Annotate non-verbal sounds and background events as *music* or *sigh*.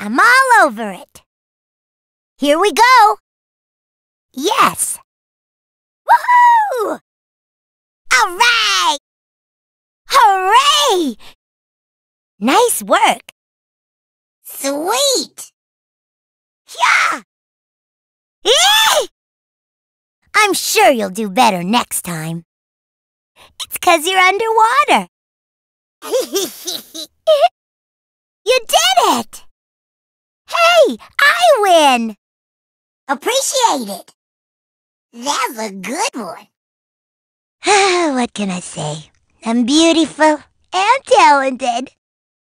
I'm all over it. Here we go. Yes. Woohoo! All right! Hooray! Nice work. Sweet! Yeah! Eee! I'm sure you'll do better next time. It's cause you're underwater. *laughs* you did it! I win! Appreciate it. That's a good one. *sighs* what can I say? I'm beautiful and talented.